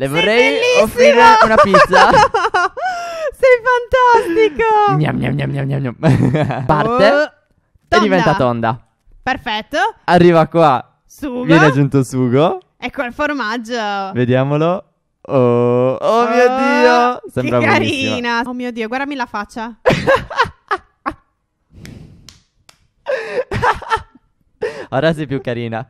Le vorrei offrire una pizza. Sei fantastico. Miam, miam, miam, miam, miam. miam. Parte oh, e diventa tonda. Perfetto. Arriva qua. Sugo. Viene aggiunto sugo. Ecco il formaggio. Vediamolo. Oh, oh, oh mio dio. Sembra che buonissima. carina. Oh mio dio, guardami la faccia. Ora sei più carina.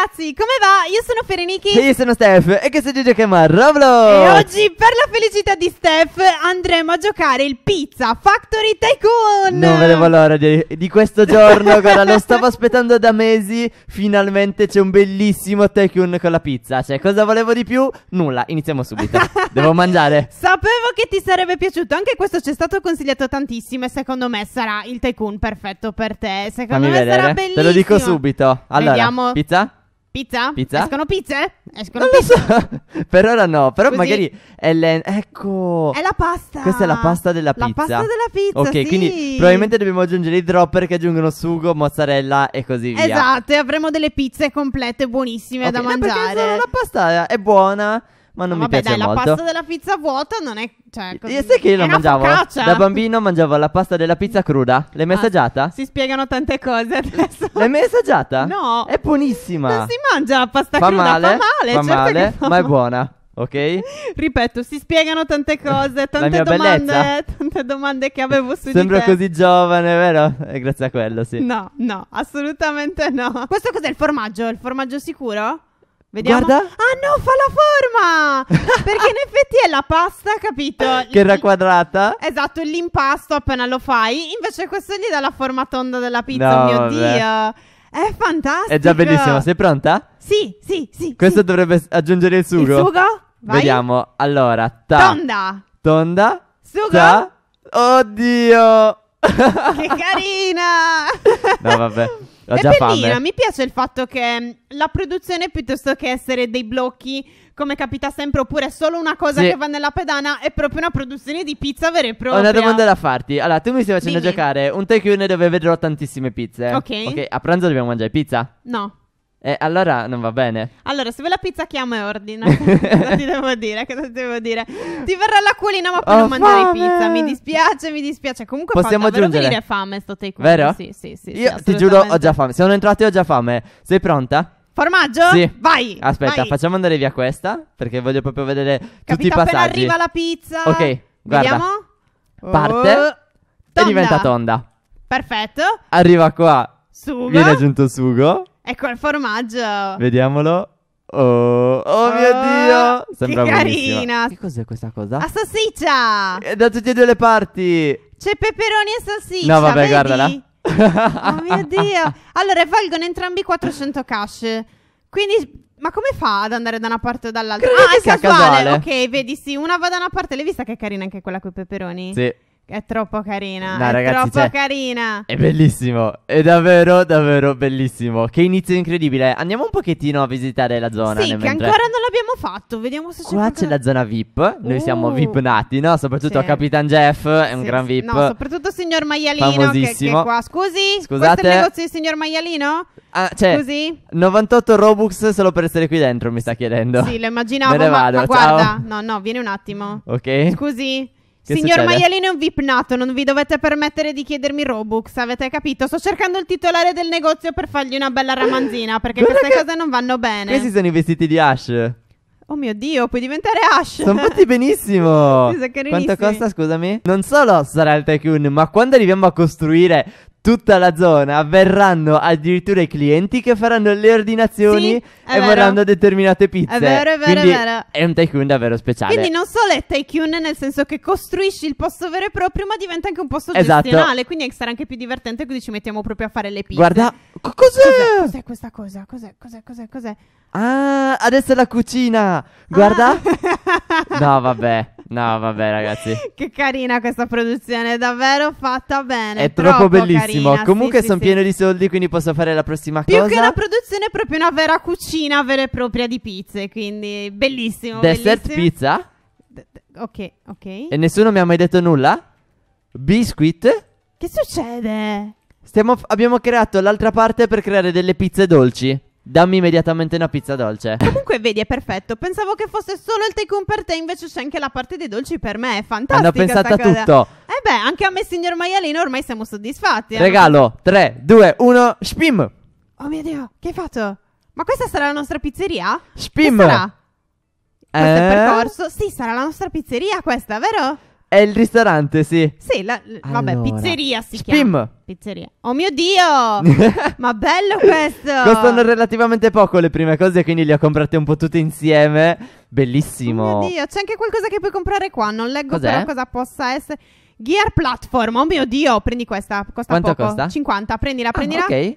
ragazzi, come va? Io sono Fereniki E io sono Steph. E questo è Gigi che Roblo. E oggi, per la felicità di Steph, andremo a giocare il Pizza Factory Tycoon. Non vedevo l'ora di, di questo giorno. guarda, lo stavo aspettando da mesi. Finalmente c'è un bellissimo tycoon con la pizza. Cioè, cosa volevo di più? Nulla. Iniziamo subito. Devo mangiare. Sapevo che ti sarebbe piaciuto. Anche questo ci è stato consigliato tantissimo. E secondo me sarà il tycoon perfetto per te. Secondo Fammi me vedere. sarà bellissimo. Te lo dico subito. Allora, Vediamo. pizza? Pizza? Pizza? Escono pizze? Escono non pizze. lo so. per ora no, però Così. magari è l'en... ecco. È la pasta. Questa è la pasta della pizza. La pasta della pizza. Ok, sì. quindi probabilmente dobbiamo aggiungere i dropper che aggiungono sugo, mozzarella e così via. Esatto, e avremo delle pizze complete buonissime okay, da eh, mangiare. Ma perché la pasta è buona ma non no, mi vabbè, piace dai, molto. la pasta della pizza vuota non è... Cioè, così... Io sai che io non mangiavo? Focaccia. Da bambino mangiavo la pasta della pizza cruda. L'hai messaggiata? ah, Si spiegano tante cose adesso. L'hai messaggiata? No. È buonissima. Non si mangia la pasta fa cruda, male, fa male. Fa certo male, fa... ma è buona. Ok? Ripeto, si spiegano tante cose, tante domande, tante domande che avevo su di te. Sembra così giovane, vero? E eh, grazie a quello, sì. No, no, assolutamente no. Questo cos'è il formaggio? Il formaggio sicuro? Vediamo. Guarda. Ah no, fa la forma! Perché in effetti è la pasta, capito? che era quadrata. Esatto, l'impasto appena lo fai. Invece questo gli dà la forma tonda della pizza, no, mio vabbè. Dio. È fantastico. È già bellissima, sei pronta? Sì, sì, sì. Questo sì. dovrebbe aggiungere il sugo. Il sugo? Vai. Vediamo. Allora, ta. Tonda. Tonda. Sugo. Ta. Oddio. Che carina! no, vabbè. e già Pepellina, fame. mi piace il fatto che mm, la produzione piuttosto che essere dei blocchi come capita sempre oppure solo una cosa sì. che va nella pedana è proprio una produzione di pizza vera e propria. Ho una domanda da farti. Allora, tu mi stai facendo Dimmi. giocare un take-in dove vedrò tantissime pizze. Ok. Ok, a pranzo dobbiamo mangiare pizza? No. Eh, allora non va bene. Allora, se vuoi la pizza chiama e ordina, cosa ti devo dire? Cosa ti devo dire? Ti verrà la culina, ma poi oh, non mangiare pizza. Mi dispiace, mi dispiace. Comunque possiamo fa aggiungere venire fame sto take Vero? Sì, sì, sì. Io sì, ti giuro, ho già fame. Sono entrati, ho già fame. Sei pronta? Formaggio? Sì. Vai. Aspetta, vai. facciamo andare via questa perché voglio proprio vedere Capita tutti i passaggi. appena arriva la pizza. Ok, guarda. Vediamo. Parte oh, e diventa tonda. Perfetto. Arriva qua. Sugo. Viene aggiunto sugo. Ecco il formaggio. Vediamolo. Oh, oh mio oh, Dio! Sembra che carina! Che cos'è questa cosa? La salsiccia! È eh, da tutte e due le parti! C'è peperoni e salsiccia, No, vabbè, vedi? guardala. oh mio Dio! Allora, valgono entrambi 400 cash. Quindi... Ma come fa ad andare da una parte o dall'altra? Credo ah, è casuale. casuale. Ok, vedi, sì, una va da una parte. L'hai vista che è carina anche quella con i peperoni? Sì. È troppo carina. No, è ragazzi, troppo cioè, carina. È bellissimo. È davvero, davvero bellissimo. Che inizio incredibile. Andiamo un pochettino a visitare la zona. Sì, che mentre... ancora non l'abbiamo fatto. Vediamo se c'è Qua c'è la zona VIP. Noi uh, siamo VIP nati, no? Soprattutto sì. Capitan Jeff è sì, un gran VIP. No, soprattutto il signor Maialino. Che, che qua. Scusi, Scusate. questo è il negozio di signor Maialino? Ah, cioè, Scusi? 98 Robux solo per essere qui dentro, mi sta chiedendo. Sì, lo immaginavo. Me ne vado, ma, ma guarda, no, no, vieni un attimo. Ok. Scusi. Che Signor succede? Maialino è un VIP nato, non vi dovete permettere di chiedermi Robux, avete capito? Sto cercando il titolare del negozio per fargli una bella ramanzina, perché Guarda queste che... cose non vanno bene. Questi sono i vestiti di Ash. Oh mio Dio, puoi diventare Ash. Sono fatti benissimo. Quanto costa, scusami? Non solo sarà il tycoon, ma quando arriviamo a costruire tutta la zona verranno addirittura i clienti che faranno le ordinazioni sì, e vorranno determinate pizze. È vero, è vero, Quindi è vero. È un tycoon davvero speciale. Quindi non solo è tycoon nel senso che costruisci il posto vero e proprio, ma diventa anche un posto esatto. gestionale. Quindi sarà anche più divertente Quindi ci mettiamo proprio a fare le pizze. Guarda, cos'è? Cos'è, cos'è questa cosa? Cos'è? Cos'è? Cos'è? cos'è? Ah, adesso è la cucina. Guarda. Ah. no, vabbè. No, vabbè, ragazzi. che carina questa produzione, davvero fatta bene. È troppo, troppo bellissimo. Carina, Comunque sì, sono sì, pieno sì. di soldi, quindi posso fare la prossima Più cosa. Più che la produzione è proprio una vera cucina vera e propria di pizze, quindi bellissimo. Dessert bellissimo. pizza? ok, ok. E nessuno mi ha mai detto nulla? Biscuit? Che succede? F- abbiamo creato l'altra parte per creare delle pizze dolci. Dammi immediatamente una pizza dolce. Comunque, vedi, è perfetto. Pensavo che fosse solo il take home per te, invece c'è anche la parte dei dolci per me. È fantastico. Hanno pensato a cosa. tutto. Eh beh, anche a me, signor Maialino, ormai siamo soddisfatti. Eh? Regalo 3, 2, 1, spim. Oh mio Dio, che hai fatto? Ma questa sarà la nostra pizzeria? Spim. Che sarà? Questo eh? percorso? Sì, sarà la nostra pizzeria questa, vero? È il ristorante, sì. Sì, la, l- vabbè, pizzeria si chiama. Spim. Pizzeria. Oh mio Dio! Ma bello questo! Costano relativamente poco le prime cose, quindi le ho comprate un po' tutte insieme. Bellissimo. Oh mio Dio, c'è anche qualcosa che puoi comprare qua. Non leggo Cos'è? però cosa possa essere. Gear Platform, oh mio Dio, prendi questa. Costa Quanto poco. costa? 50, prendila, Ah, prendila. ok.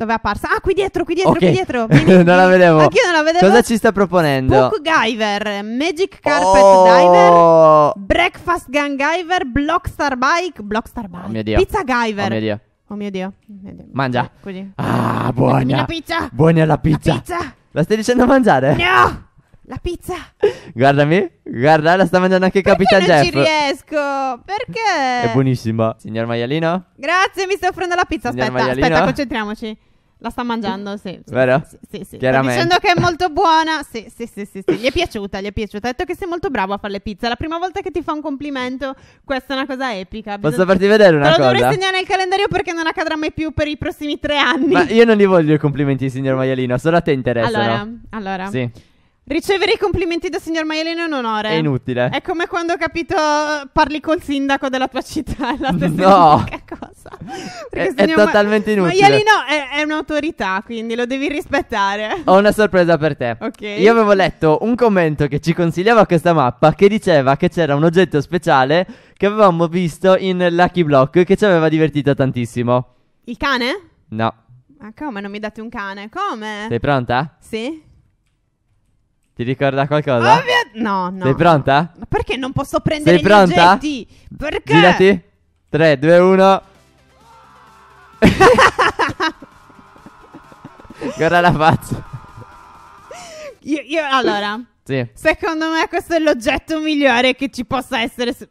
Dove è apparsa? Ah, qui dietro, qui dietro, okay. qui dietro. non la vedevo. Anch'io non la vedevo. Cosa ci sta proponendo? Book Giver, Magic Carpet oh! Diver, Breakfast Gun Giver, Blockstar Bike, Blockstar oh, Bike, oh mio Dio. Pizza Giver. Oh mio Dio. Oh mio Dio. Mangia. Così. Ah, buona. La pizza. Buona la pizza. La pizza. La stai dicendo a mangiare? No. La pizza. Guardami, guarda, la sta mangiando anche Perché Capitan non Jeff. Non ci riesco. Perché? È buonissima. Signor maialino? Grazie, mi sto offrendo la pizza. Signor aspetta, maialino? aspetta, concentriamoci. La sta mangiando, sì. sì Vero? Sì, sì, sì. Chiaramente. Sta dicendo che è molto buona. Sì, sì, sì, sì, sì. Gli è piaciuta, gli è piaciuta. Ha detto che sei molto bravo a fare le pizze. È La prima volta che ti fa un complimento, questa è una cosa epica. Bisogna... Posso farti vedere una cosa? Te lo dovrei segnare nel calendario perché non accadrà mai più per i prossimi tre anni. Ma io non gli voglio i complimenti, signor Maialino. Solo a te interessa. Allora, allora. Sì. Ricevere i complimenti da signor Maialino è un onore. È inutile. È come quando ho capito parli col sindaco della tua città, è la stessa no. cosa. Perché è, è totalmente Ma- inutile. Maialino è, è, un'autorità, quindi lo devi rispettare. Ho una sorpresa per te. Ok. Io avevo letto un commento che ci consigliava questa mappa che diceva che c'era un oggetto speciale che avevamo visto in Lucky Block che ci aveva divertito tantissimo. Il cane? No. Ma come non mi date un cane? Come? Sei pronta? Sì. Ti ricorda qualcosa? Ovvio- no, no. Sei pronta? Ma perché non posso prendere Sei pronta? gli oggetti? Perché? Girati. 3, 2, 1. Guarda la faccia. Io, io allora. Sì. Secondo me questo è l'oggetto migliore che ci possa essere. su-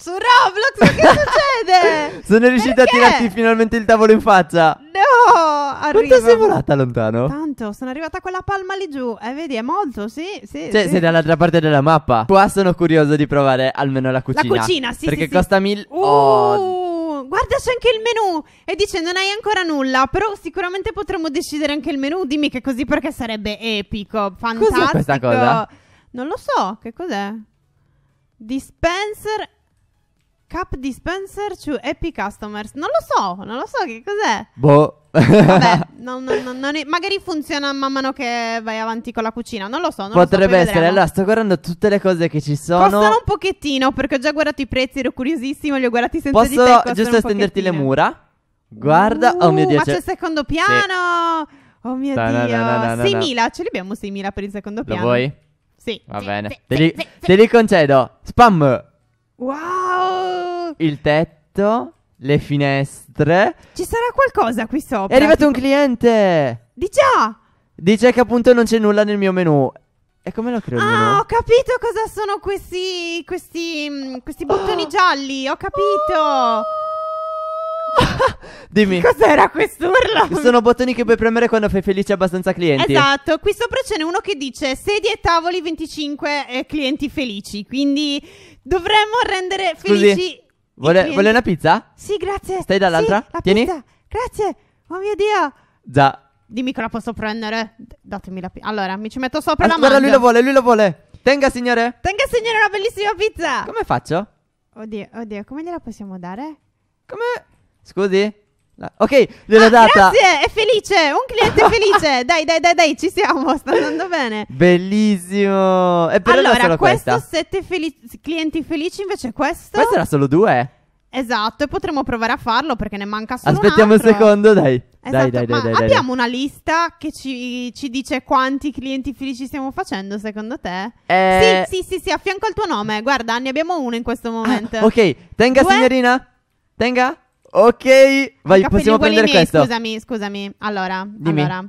su Roblox, ma che succede? Sono riuscita a tirarti finalmente il tavolo in faccia. No, arrivo. Quanto sei volata lontano? Tanto, sono arrivata con la palma lì giù. Eh, vedi, è molto, sì, sì. Cioè, sì. sei dall'altra parte della mappa. Qua sono curioso di provare almeno la cucina. La cucina, sì, Perché sì, costa sì. mille... Uh. Oh guarda c'è anche il menù e dice non hai ancora nulla però sicuramente potremmo decidere anche il menù dimmi che così perché sarebbe epico fantastico cos'è questa cosa? non lo so che cos'è dispenser Cup Dispenser to Happy Customers. Non lo so, non lo so che cos'è. Boh. Vabbè, non, non, non è, magari funziona man mano che vai avanti con la cucina, non lo so. Non Potrebbe lo so, essere. Allora, sto guardando tutte le cose che ci sono. Costano un pochettino perché ho già guardato i prezzi, ero curiosissimo, li ho guardati senza Posso di te, giusto stenderti le mura? Guarda, uh, oh mio Dio. Uh, ma c'è il secondo piano. Sì. Oh mio da, Dio. Da, da, 6.000, ce li abbiamo 6.000 per il secondo piano. Lo vuoi? Sì. Va sì, bene. Sì, te, li, te li concedo. Spam. Wow! Il tetto, le finestre. Ci sarà qualcosa qui sopra. È arrivato un cliente. Di già! Dice che appunto non c'è nulla nel mio menu. E come lo creo? Ah, ho capito cosa sono questi. questi. Mm, questi bottoni oh. gialli. Ho capito. Oh. Dimmi. Cos'era quest'urlo? Sono bottoni che puoi premere quando fai felice abbastanza clienti. Esatto, qui sopra ce n'è uno che dice sedie e tavoli 25 eh, clienti felici, quindi dovremmo rendere Scusi, felici Vuole, vuole una pizza? Sì, grazie. Stai dall'altra? Sì, la Tieni. Pizza. Grazie. Oh mio Dio. Già. Dimmi che la posso prendere. Datemi la pizza. Allora, mi ci metto sopra Aspetta, la mano. Guarda, lui lo vuole, lui la vuole. Tenga, signore. Tenga, signore, una bellissima pizza. Come faccio? Oddio, oddio, come gliela possiamo dare? Come... Scusi? La- ok, gliel'ho Ah, data. Grazie, è felice, un cliente felice. Dai, dai, dai, dai, ci siamo, sta andando bene. Bellissimo. E per allora solo questo questa. sette feli- clienti felici invece questo? questo. era solo due. Esatto, e potremmo provare a farlo perché ne manca solo Aspettiamo un, un secondo, dai. Esatto, dai, dai, dai, dai, dai. abbiamo una lista che ci, ci dice quanti clienti felici stiamo facendo secondo te? Eh, Sì, sì, sì, sì, affianco al tuo nome. Guarda, ne abbiamo uno in questo ah, momento. Ok, tenga Due. signorina. Tenga. Ok, vai, possiamo prendere miei, questo. Scusami, scusami. Allora, Dimmi. allora.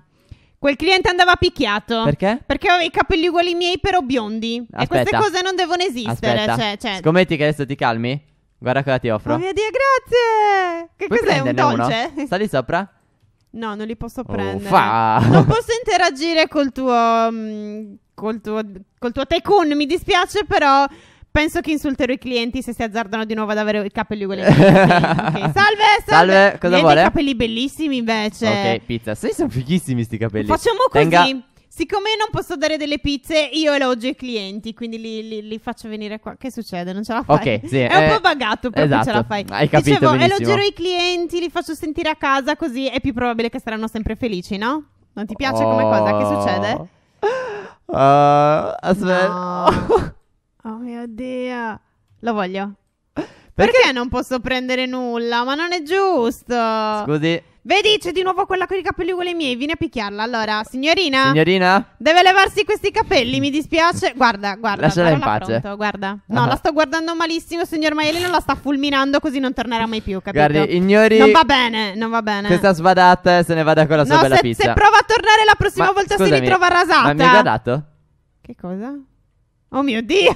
Quel cliente andava picchiato. Perché? Perché aveva i capelli uguali miei però biondi. Aspetta. E queste cose non devono esistere. Cioè, cioè... Scommetti che adesso ti calmi? Guarda cosa ti offro. Oh mio Dio, grazie. Che Puoi cos'è un dolce? Uno? Sta lì sopra? No, non li posso oh, prendere. Uffa. Non posso interagire col tuo. Mm, col tuo. col tuo tycoon. Mi dispiace, però. Penso che insulterò i clienti se si azzardano di nuovo ad avere i capelli uguali. okay. Salve, salve. Salve, cosa Vedete vuole? i capelli bellissimi invece. Ok, pizza. Sì, sono fighissimi sti capelli. Facciamo così. Tenga. Siccome non posso dare delle pizze, io elogio i clienti, quindi li, li, li faccio venire qua. Che succede? Non ce la fai? Ok, sì. È eh, un po' bagato, però esatto, ce la esatto. fai. Hai capito Dicevo, benissimo. elogierò i clienti, li faccio sentire a casa, così è più probabile che saranno sempre felici, no? Non ti piace oh. come cosa? Che succede? Uh, oh. aspetta. Ah, no. Oh mio Dio. Lo voglio. Perché? Perché? non posso prendere nulla? Ma non è giusto. Scusi. Vedi, c'è di nuovo quella con i capelli uguali ai miei. Vieni a picchiarla. Allora, signorina. Signorina. Deve levarsi questi capelli, mi dispiace. Guarda, guarda. Lasciala in pace. Pronto, guarda. No, uh ah. -huh. la sto guardando malissimo, signor Maielino. La sta fulminando così non tornerà mai più, capito? Guardi, ignori. Non va bene, non va bene. Questa svadata e eh, se ne vada con la sua no, bella se, pizza. se prova a tornare la prossima ma, volta scusami, si ritrova rasata. Ma mi ha dato? Che cosa? Oh mio Dio!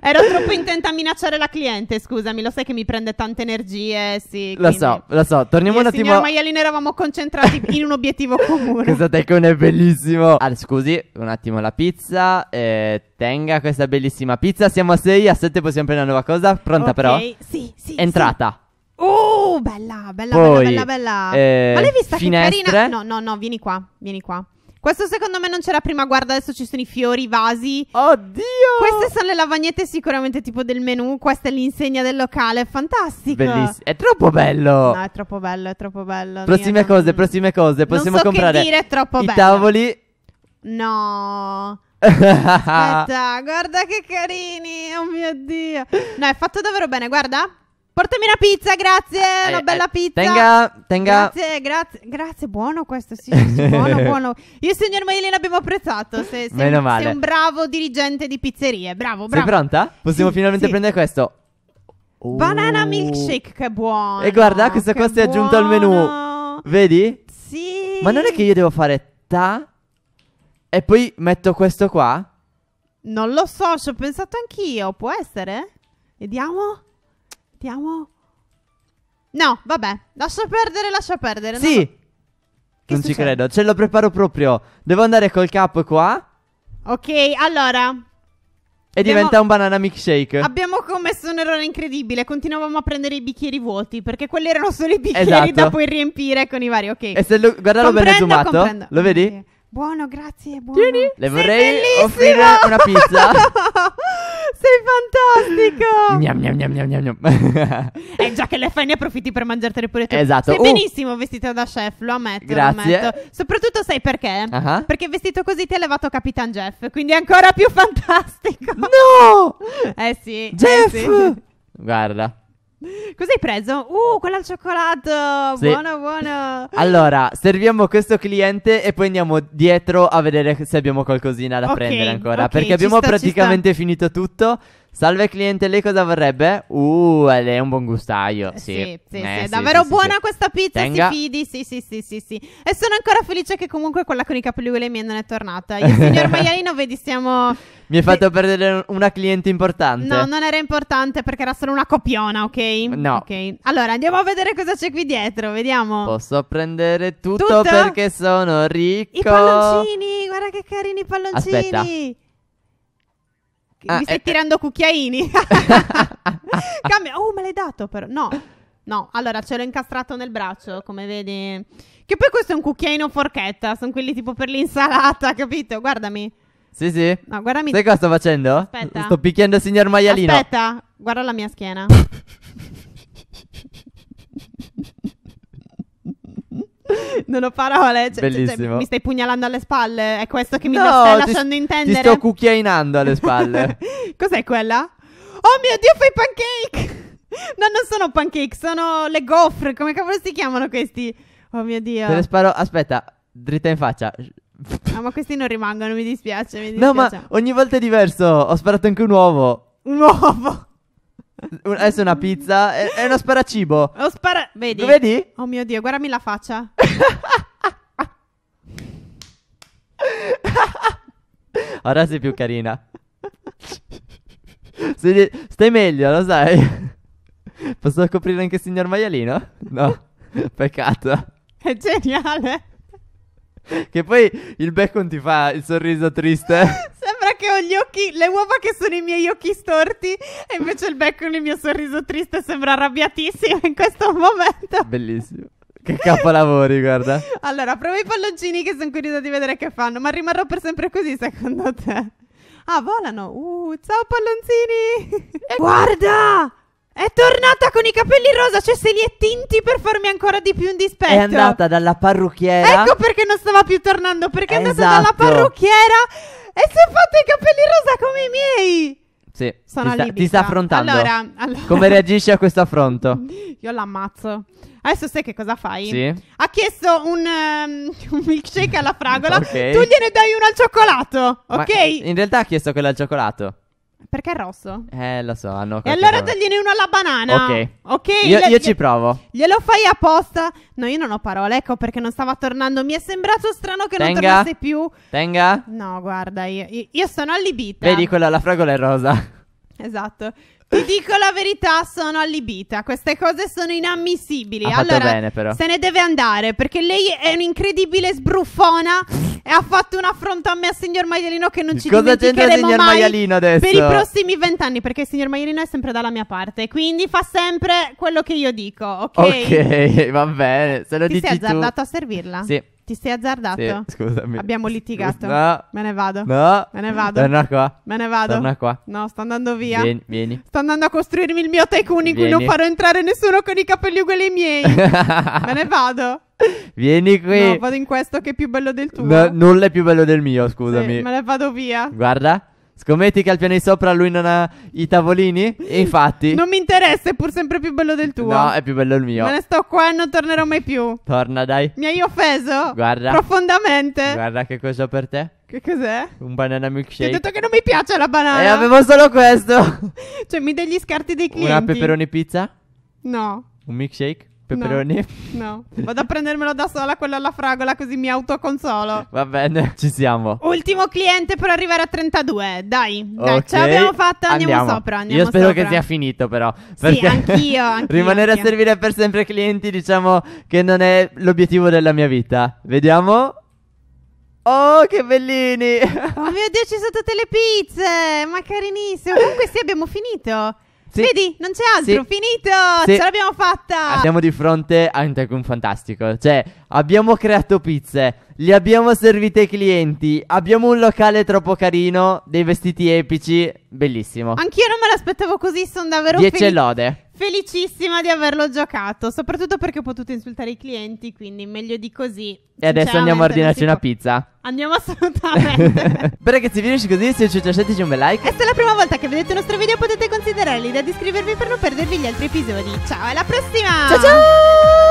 Ero troppo intenta a minacciare la cliente, scusami, lo sai che mi prende tante energie, sì. Lo so, lo so, torniamo Io un attimo... Signor Maialino eravamo concentrati in un obiettivo comune. Questo teccone è bellissimo. Ah, scusi, un attimo la pizza, eh, tenga questa bellissima pizza, siamo a 6, a 7 possiamo prendere una nuova cosa, pronta okay. però? sì, sì. Entrata. Sì. Oh, bella, bella, Poi, bella, bella, bella. Eh, Ma l'hai vista finestre. che carina? No, no, no, vieni qua, vieni qua. Questo secondo me non c'era prima, guarda adesso ci sono i fiori, i vasi. Oddio! Queste sono le lavagnette sicuramente tipo del menù, questa è l'insegna del locale, è fantastico. Bellissimo, è troppo bello. No, è troppo bello, è troppo bello. Prossime Io cose, prossime cose, possiamo non so comprare. Che dire, è troppo I tavoli. No. Aspetta, guarda che carini, oh mio Dio. No, è fatto davvero bene, guarda. Portami una pizza, grazie, eh, una bella eh, pizza. Tenga, tenga. Grazie, grazie, grazie, buono questo, sì, sì buono, buono. Io e signor Mailena abbiamo apprezzato, sei, sei, Meno male. sei un bravo dirigente di pizzerie, bravo, bravo. Sei pronta? Possiamo sì, finalmente sì. prendere questo. Oh. Banana milkshake, che buono. E guarda, questa qua si è aggiunta al menù. Vedi? Sì. Ma non è che io devo fare ta e poi metto questo qua? Non lo so, ci ho pensato anch'io, può essere? Vediamo. Vediamo. No, vabbè. Lascia perdere, lascia perdere. Sì. Non, non ci credo. Ce lo preparo proprio. Devo andare col capo qua. Ok, allora. E abbiamo... diventa un banana milkshake. Abbiamo commesso un errore incredibile. Continuavamo a prendere i bicchieri vuoti perché quelli erano solo i bicchieri esatto. da poi riempire con i vari. Ok. E se lo, guardalo comprendo, bene zoomato. Comprendo. Lo vedi? Okay. Buono, grazie, buono. Tieni. Le vorrei bellissimo! offrire una pizza. Sei fantastico. Gnam, gnam, gnam, gnam, gnam, gnam. Eh, già che le fai ne approfitti per mangiartele pure tu. Esatto. Sei uh. benissimo vestito da chef, lo ammetto. Grazie. Lo ammetto. Soprattutto sai perché? Uh-huh. Perché vestito così ti ha levato Capitan Jeff, quindi è ancora più fantastico. No! Eh sì. Eh Jeff! Eh sì. Guarda. Cos'hai preso? Uh, quella al cioccolato! Sì. Buono, buono! Allora, serviamo questo cliente e poi andiamo dietro a vedere se abbiamo qualcosina da okay, prendere ancora. Okay, perché abbiamo sta, praticamente finito tutto. Salve cliente, lei cosa vorrebbe? Uh, lei è un buon gustaio. Eh, sì, sì, sì, eh, sì è davvero buona questa pizza, Tenga. si fidi, sì, sì, sì, sì, sì. E sono ancora felice che comunque quella con i capelli mie non è tornata. Il signor Maialino, vedi, stiamo... Mi hai fatto perdere una cliente importante. No, non era importante perché era solo una copiona, ok? No. Ok. Allora andiamo a vedere cosa c'è qui dietro, vediamo. Posso prendere tutto, tutto? perché sono ricco. I palloncini, guarda che carini i palloncini. Aspetta ah, mi stai eh, eh. tirando cucchiaini. Cambia. Oh, me l'hai dato però. No. No, allora ce l'ho incastrato nel braccio, come vedi. Che poi questo è un cucchiaino forchetta, sono quelli tipo per l'insalata, capito? Guardami. Sì, sì. No, guardami. Sai cosa sto facendo? Aspetta. Sto picchiando il signor maialino. Aspetta, guarda la mia schiena. Non ho parole. Cioè, cioè Bellissimo. Cioè, mi stai pugnalando alle spalle? È questo che mi no, stai lasciando intendere? Ti sto cucchiainando alle spalle. Cos'è quella? Oh mio Dio, fai pancake! No, non sono pancake, sono le gofre. Come cavolo si chiamano questi? Oh mio Dio. Te le sparo. Aspetta, dritta in faccia. No, ah, ma questi non rimangono, mi dispiace, mi dispiace. No, ma ogni volta è diverso. Ho sparato anche un uovo. Un uovo? Adesso è una pizza. È, è uno sparacibo. Lo spara... Vedi? Vedi? Oh mio Dio, guardami la faccia. Ora sei più carina. Sei, stai meglio, lo sai. Posso coprire anche il signor maialino? No, peccato. È geniale. Che poi il bacon ti fa il sorriso triste. che ho gli occhi, le uova che sono i miei occhi storti e invece il becco nel mio sorriso triste sembra arrabbiatissimo in questo momento. Bellissimo. Che capolavori, guarda. Allora, provo i palloncini che sono curiosa di vedere che fanno, ma rimarrò per sempre così secondo te? Ah, volano. Uh, ciao palloncini. guarda! È tornata con i capelli rosa, cioè se li è tinti per farmi ancora di più un dispetto. È andata dalla parrucchiera. Ecco perché non stava più tornando, perché è andata dalla esatto. parrucchiera e si è fatta i capelli rosa come i miei. Sì, Sono ti, sta, ti sta affrontando. Allora, allora. Come reagisci a questo affronto? Io l'ammazzo. Adesso sai che cosa fai? Sì. Ha chiesto un, um, un milkshake alla fragola. okay. Tu gliene dai uno al cioccolato, ok? Ma in realtà ha chiesto quello al cioccolato. Perché è rosso? Eh, lo so. Hanno e allora tagliene uno alla banana. Ok. Ok. Io, io ci provo. Glielo fai apposta? No, io non ho parole. Ecco perché non stava tornando. Mi è sembrato strano che Tenga. non tornasse più. Venga. No, guarda, io, io sono allibita. Vedi, quella alla fragola è rosa. Esatto. Ti dico la verità, sono allibita. Queste cose sono inammissibili. Ha allora, bene, però. se ne deve andare perché lei è un'incredibile sbruffona e ha fatto un affronto a me, al signor Maialino, che non Cosa ci Cosa dimenticheremo il signor Maialino adesso? per i prossimi vent'anni perché il signor Maialino è sempre dalla mia parte. Quindi fa sempre quello che io dico, ok? Ok, va bene. Se lo Ti dici sei azzardato tu... a servirla? Sì. Ti sei azzardato? Sì, scusami. Abbiamo litigato. No. Me ne vado. No. Me ne vado. Torna qua. Me ne vado. Torna qua. No, sto andando via. Vieni, vieni. Sto andando a costruirmi il mio tycoon in vieni. cui non farò entrare nessuno con i capelli uguali ai miei. Me ne vado. Vieni qui. No, vado in questo che è più bello del tuo. No, nulla è più bello del mio, scusami. Sì, me ne vado via. Guarda. Scommetti che al piano di sopra lui non ha i tavolini? E infatti. Non mi interessa, è pur sempre più bello del tuo. No, è più bello il mio. Me ne sto qua e non tornerò mai più. Torna, dai. Mi hai offeso? Guarda. Profondamente. Guarda che cosa ho per te. Che cos'è? Un banana milkshake. Ti ho detto che non mi piace la banana. E eh, avevo solo questo. cioè, mi degli scarti dei clienti. Una peperoni pizza? No. Un milkshake? Peperoni? No, no. Vado a prendermelo da sola, quello alla fragola, così mi autoconsolo. Va bene, ci siamo. Ultimo cliente per arrivare a 32. Dai, dai ce l'abbiamo fatta, andiamo, andiamo. sopra. Andiamo Io spero sopra. che sia finito, però. Perché sì, anch'io. anch'io rimanere anch'io. a servire per sempre clienti, diciamo che non è l'obiettivo della mia vita. Vediamo. Oh, che bellini! oh mio Dio, ci sono tutte le pizze! Ma carinissimo! Comunque sì, abbiamo finito. Sì. Vedi, non c'è altro, sì. finito, sì. ce l'abbiamo fatta. Siamo di fronte a un Tycoon fantastico, cioè abbiamo creato pizze, li abbiamo servite ai clienti, abbiamo un locale troppo carino, dei vestiti epici, bellissimo. Anch'io non me l'aspettavo così, sono davvero felice. 10 lode felicissima di averlo giocato, soprattutto perché ho potuto insultare i clienti, quindi meglio di così. E adesso andiamo a ordinarci una pizza. Andiamo assolutamente. Spero che vi finisci così, se ci piacete ci un bel like. E se è la prima volta che vedete il nostro video potete considerare l'idea di iscrivervi per non perdervi gli altri episodi. Ciao, alla prossima! Ciao ciao!